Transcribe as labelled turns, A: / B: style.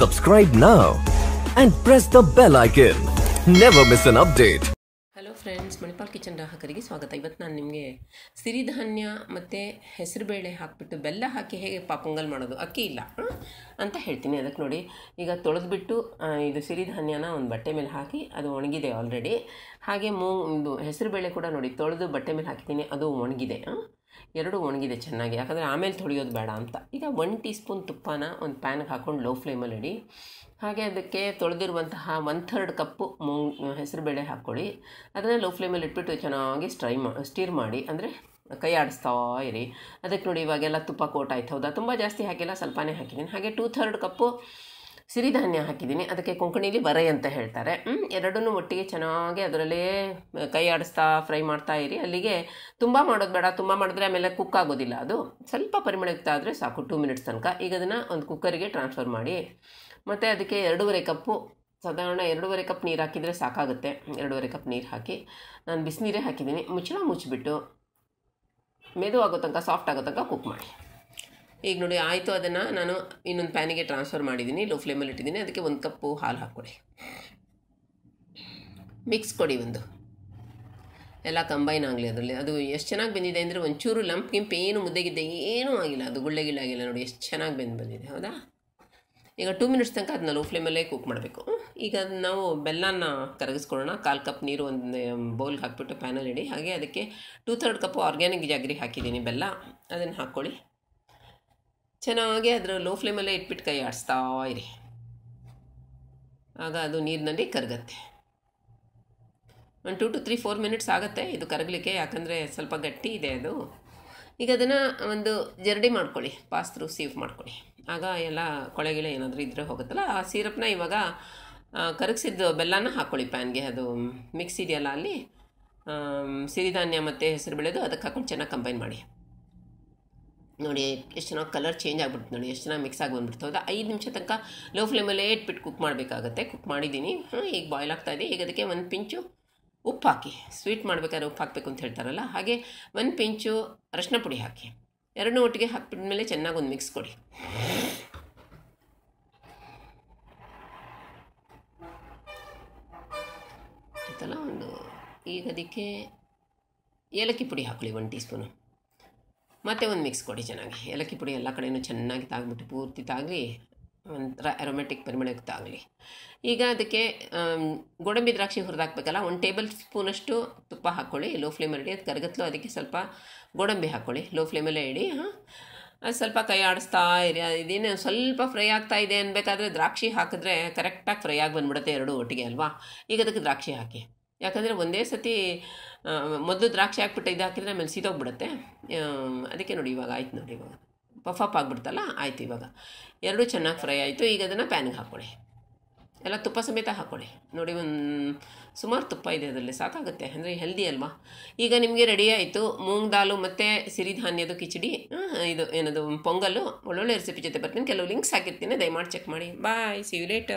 A: Subscribe now and press the bell icon. Never miss an hello friends Manipal kitchen ಗ್ರಾಹಕರಿಗೆ ಸ್ವಾಗತ ಇವತ್ತು ನಾನು ನಿಮಗೆ ಸಿರಿಧಾನ್ಯ ಮತ್ತು ಬೇಳೆ ಹಾಕಿಬಿಟ್ಟು ಬೆಲ್ಲ ಹಾಕಿ ಹೇಗೆ ಪಾಪೊಂಗಲ್ ಮಾಡೋದು ಅಕ್ಕಿ ಇಲ್ಲ ಅಂತ ಹೇಳ್ತೀನಿ ಅದಕ್ಕೆ ನೋಡಿ ಈಗ ತೊಳೆದು ಬಿಟ್ಟು ಇದು ಸಿರಿಧಾನ್ಯನ ಒಂದು ಬಟ್ಟೆ ಮೇಲೆ ಹಾಕಿ ಅದು ಒಣಗಿದೆ ಆಲ್ರೆಡಿ ಹಾಗೆ ಮೂ ಇದು ಬೇಳೆ ಕೂಡ ನೋಡಿ ತೊಳೆದು ಬಟ್ಟೆ ಮೇಲೆ ಹಾಕಿದ್ದೀನಿ ಅದು ಒಣಗಿದೆ ಎರಡು ಒಣಗಿದೆ ಚೆನ್ನಾಗಿ ಯಾಕಂದರೆ ಆಮೇಲೆ ತೊಳೆಯೋದು ಬೇಡ ಅಂತ ಈಗ ಒನ್ ಟೀ ಸ್ಪೂನ್ ತುಪ್ಪನ ಒಂದು ಪ್ಯಾನ್ಗೆ ಹಾಕ್ಕೊಂಡು ಲೋ ಫ್ಲೇಮಲ್ಲಿ ಇಡಿ ಹಾಗೆ ಅದಕ್ಕೆ ತೊಳೆದಿರುವಂತಹ ಒನ್ ಥರ್ಡ್ ಕಪ್ಪು ಮುಂಗ್ ಹೆಸರುಬೇಳೆ ಹಾಕ್ಕೊಳ್ಳಿ ಅದನ್ನು ಲೋ ಫ್ಲೇಮಲ್ಲಿ ಇಟ್ಬಿಟ್ಟು ಚೆನ್ನಾಗಿ ಸ್ಟ್ರೈ ಮಾ ಸ್ಟೀರ್ ಮಾಡಿ ಅಂದರೆ ಕೈ ಆಡಿಸ್ತಾ ಇರಿ ಅದಕ್ಕೆ ನೋಡಿ ಇವಾಗೆಲ್ಲ ತುಪ್ಪ ಕೋಟ್ ಆಯ್ತು ಹೌದಾ ತುಂಬ ಜಾಸ್ತಿ ಹಾಕಿಲ್ಲ ಸ್ವಲ್ಪನೇ ಹಾಕಿದ್ದೀನಿ ಹಾಗೆ ಟೂ ಥರ್ಡ್ ಕಪ್ಪು ಸಿರಿಧಾನ್ಯ ಹಾಕಿದ್ದೀನಿ ಅದಕ್ಕೆ ಕೊಂಕಣಿಲಿ ಬರೈ ಅಂತ ಹೇಳ್ತಾರೆ ಎರಡನ್ನೂ ಒಟ್ಟಿಗೆ ಚೆನ್ನಾಗಿ ಅದರಲ್ಲೇ ಕೈ ಆಡಿಸ್ತಾ ಫ್ರೈ ಮಾಡ್ತಾ ಇರಿ ಅಲ್ಲಿಗೆ ತುಂಬ ಮಾಡೋದು ಬೇಡ ತುಂಬ ಮಾಡಿದ್ರೆ ಆಮೇಲೆ ಕುಕ್ ಆಗೋದಿಲ್ಲ ಅದು ಸ್ವಲ್ಪ ಪರಿಮಳಯುಕ್ತ ಆದರೆ ಸಾಕು ಟೂ ಮಿನಿಟ್ಸ್ ತನಕ ಈಗ ಅದನ್ನು ಒಂದು ಕುಕ್ಕರಿಗೆ ಟ್ರಾನ್ಸ್ಫರ್ ಮಾಡಿ ಮತ್ತು ಅದಕ್ಕೆ ಎರಡೂವರೆ ಕಪ್ಪು ಸಾಧಾರಣ ಎರಡೂವರೆ ಕಪ್ ನೀರು ಹಾಕಿದರೆ ಸಾಕಾಗುತ್ತೆ ಎರಡೂವರೆ ಕಪ್ ನೀರು ಹಾಕಿ ನಾನು ಬಿಸಿನೀರೇ ಹಾಕಿದ್ದೀನಿ ಮುಚ್ಚಳ ಮುಚ್ಚಿಬಿಟ್ಟು ಮೆದು ಆಗೋ ತನಕ ಸಾಫ್ಟ್ ಆಗೋ ತನಕ ಕುಕ್ ಮಾಡಿ ಈಗ ನೋಡಿ ಆಯಿತು ಅದನ್ನು ನಾನು ಇನ್ನೊಂದು ಪ್ಯಾನಿಗೆ ಟ್ರಾನ್ಸ್ಫರ್ ಮಾಡಿದ್ದೀನಿ ಲೋ ಫ್ಲೇಮಲ್ಲಿ ಇಟ್ಟಿದ್ದೀನಿ ಅದಕ್ಕೆ ಒಂದು ಕಪ್ಪು ಹಾಲು ಹಾಕ್ಕೊಡಿ ಮಿಕ್ಸ್ ಕೊಡಿ ಒಂದು ಎಲ್ಲ ಕಂಬೈನ್ ಆಗಲಿ ಅದರಲ್ಲಿ ಅದು ಎಷ್ಟು ಚೆನ್ನಾಗಿ ಬೆಂದಿದೆ ಅಂದರೆ ಒಂಚೂರು ಲಂಪ್ ಗಿಂಪ್ ಏನು ಮುದ್ದೆಗಿದ್ದೆ ಏನೂ ಆಗಿಲ್ಲ ಅದು ಗುಳ್ಳೆಗಿಲ್ಲ ಆಗಿಲ್ಲ ನೋಡಿ ಎಷ್ಟು ಚೆನ್ನಾಗಿ ಬೆಂದು ಬಂದಿದೆ ಹೌದಾ ಈಗ ಟೂ ಮಿನಿಟ್ಸ್ ತನಕ ಅದನ್ನ ಲೋ ಫ್ಲೇಮಲ್ಲೇ ಕುಕ್ ಮಾಡಬೇಕು ಈಗ ನಾವು ಬೆಲ್ಲನ ಕರಗಿಸ್ಕೊಳ್ಳೋಣ ಕಾಲು ಕಪ್ ನೀರು ಒಂದು ಬೌಲ್ಗೆ ಹಾಕ್ಬಿಟ್ಟು ಪ್ಯಾನಲ್ಲಿ ಇಡಿ ಹಾಗೆ ಅದಕ್ಕೆ two third cup organic jaggery ಹಾಕಿದ್ದೀನಿ ಬೆಲ್ಲ ಅದನ್ನು ಹಾಕ್ಕೊಳ್ಳಿ ಚೆನ್ನಾಗಿ ಅದರ ಲೋ ಫ್ಲೇಮಲ್ಲೇ ಇಟ್ಬಿಟ್ಟು ಕೈ ಆಡಿಸ್ತಾ ಇರಿ ಆಗ ಅದು ನೀರಿನಲ್ಲಿ ಕರಗುತ್ತೆ ಒಂದು two two three four minutes ಆಗುತ್ತೆ ಇದು ಕರಗಲಿಕ್ಕೆ ಯಾಕಂದರೆ ಸ್ವಲ್ಪ ಗಟ್ಟಿ ಇದೆ ಅದು ಈಗ ಅದನ್ನು ಒಂದು ಜರಡಿ ಮಾಡ್ಕೊಳ್ಳಿ ಪಾಸ್ತ್ರೂ ಥ್ರೂ ಸೀವ್ ಮಾಡ್ಕೊಳ್ಳಿ ಆಗ ಎಲ್ಲ ಕೊಳೆಗಿಳೆ ಏನಾದರೂ ಇದ್ದರೆ ಹೋಗುತ್ತಲ್ಲ ಆ ಸಿರಪ್ನ ಇವಾಗ ಕರಗಿಸಿದ್ದು ಬೆಲ್ಲನ ಹಾಕ್ಕೊಳ್ಳಿ ಪ್ಯಾನ್ಗೆ ಅದು ಮಿಕ್ಸ್ ಇದೆಯಲ್ಲ ಅಲ್ಲಿ ಸಿರಿಧಾನ್ಯ ಮತ್ತು ಹೆಸರು ಬೆಳೆದು ಅದಕ್ಕೆ ಹಾಕ್ಕೊಂಡು ಚೆನ್ನಾಗಿ ಕಂಬೈನ್ ಮಾಡಿ ನೋಡಿ ಎಷ್ಟು ಚೆನ್ನಾಗಿ ಕಲರ್ ಚೇಂಜ್ ಆಗ್ಬಿಡ್ತು ನೋಡಿ ಎಷ್ಟು ಚೆನ್ನಾಗಿ ಮಿಕ್ಸ್ ಆಗಿ ಬಂದ್ಬಿಡ್ತು ಹೌದಾ ಐದು ನಿಮಿಷ ತನಕ ಲೋ ಫ್ಲೇಮಲ್ಲೇ ಇಟ್ಬಿಟ್ಟು ಕುಕ್ ಮಾಡಬೇಕಾಗತ್ತೆ ಕುಕ್ ಮಾಡಿದ್ದೀನಿ ಈಗ ಬಾಯ್ಲ್ ಆಗ್ತಾ ಇದೆ ಈಗ ಅದಕ್ಕೆ ಒಂದು ಪಿಂಚು ಉಪ್ಪು ಹಾಕಿ ಸ್ವೀಟ್ ಮಾಡಬೇಕಾದ್ರೆ ಉಪ್ಪು ಹಾಕಬೇಕು ಅಂತ ಹೇಳ್ತಾರಲ್ಲ ಹಾಗೆ ಒಂದು ಪಿಂಚು ಅರಶಿನ ಪುಡಿ ಹಾಕಿ ಎರಡೂ ಒಟ್ಟಿಗೆ ಮೇಲೆ ಚೆನ್ನಾಗಿ ಒಂದು ಮಿಕ್ಸ್ ಕೊಡಿ ಆಯ್ತಲ್ಲ ಒಂದು ಈಗ ಅದಕ್ಕೆ ಏಲಕ್ಕಿ ಪುಡಿ ಹಾಕೊಳ್ಳಿ ಒಂದು ಟೀ ಸ್ಪೂನು ಮತ್ತೆ ಒಂದು ಮಿಕ್ಸ್ ಕೊಡಿ ಚೆನ್ನಾಗಿ ಏಲಕ್ಕಿ ಪುಡಿ ಎಲ್ಲ ಕಡೆಯೂ ಚೆನ್ನಾಗಿ ತಾಗ್ಬಿಟ್ಟು ಪೂರ್ತಿ ತಾಗಲಿ ಒಂಥರ ಅರೋಮೆಟಿಕ್ ತಾಗಲಿ ಈಗ ಅದಕ್ಕೆ ಗೋಡಂಬಿ ದ್ರಾಕ್ಷಿ ಹುರಿದಾಕ್ಬೇಕಲ್ಲ ಒಂದು ಟೇಬಲ್ ಸ್ಪೂನಷ್ಟು ತುಪ್ಪ ಹಾಕ್ಕೊಳ್ಳಿ ಲೋ ಫ್ಲೇಮಲ್ಲಿ ಇಡಿ ಅದು ಕರಗತ್ಲು ಅದಕ್ಕೆ ಸ್ವಲ್ಪ ಗೋಡಂಬಿ ಹಾಕ್ಕೊಳ್ಳಿ ಲೋ ಫ್ಲೇಮಲ್ಲೇ ಇಡಿ ಹಾಂ ಅದು ಸ್ವಲ್ಪ ಕೈ ಆಡಿಸ್ತಾ ಇರಿ ಇದೇನು ಸ್ವಲ್ಪ ಫ್ರೈ ಆಗ್ತಾ ಇದೆ ಅನ್ಬೇಕಾದ್ರೆ ದ್ರಾಕ್ಷಿ ಹಾಕಿದ್ರೆ ಕರೆಕ್ಟಾಗಿ ಫ್ರೈ ಆಗಿ ಬಂದುಬಿಡುತ್ತೆ ಎರಡು ಒಟ್ಟಿಗೆ ಅಲ್ವಾ ಈಗ ಅದಕ್ಕೆ ದ್ರಾಕ್ಷಿ ಹಾಕಿ ಯಾಕಂದರೆ ಒಂದೇ ಸತಿ ಮೊದಲು ದ್ರಾಕ್ಷಿ ಹಾಕ್ಬಿಟ್ಟು ಇದು ಹಾಕಿದ್ರೆ ಆಮೇಲೆ ಸೀದೋಗ್ಬಿಡುತ್ತೆ ಅದಕ್ಕೆ ನೋಡಿ ಇವಾಗ ಆಯ್ತು ನೋಡಿ ಇವಾಗ ಪಫ್ ಅಪ್ ಆಗಿಬಿಡ್ತಲ್ಲ ಆಯಿತು ಇವಾಗ ಎರಡು ಚೆನ್ನಾಗಿ ಫ್ರೈ ಆಯಿತು ಈಗ ಅದನ್ನು ಪ್ಯಾನ್ಗೆ ಹಾಕ್ಕೊಳ್ಳಿ ಎಲ್ಲ ತುಪ್ಪ ಸಮೇತ ಹಾಕ್ಕೊಳ್ಳಿ ನೋಡಿ ಒಂದು ಸುಮಾರು ತುಪ್ಪ ಇದೆ ಅದರಲ್ಲಿ ಸಾಕಾಗುತ್ತೆ ಅಂದರೆ ಹೆಲ್ದಿ ಅಲ್ವಾ ಈಗ ನಿಮಗೆ ರೆಡಿ ಆಯಿತು ಮೂಂಗ್ ದಾಲು ಮತ್ತು ಸಿರಿಧಾನ್ಯದ ಕಿಚಡಿ ಇದು ಏನದು ಪೊಂಗಲ್ಲು ಒಳ್ಳೊಳ್ಳೆ ರೆಸಿಪಿ ಜೊತೆ ಬರ್ತೀನಿ ಕೆಲವು ಲಿಂಕ್ಸ್ ಹಾಕಿರ್ತೀನಿ ದಯಮಾಡಿ ಚೆಕ್ ಮಾಡಿ ಬಾಯ್ ಸಿ ಯು ಲೇಟ್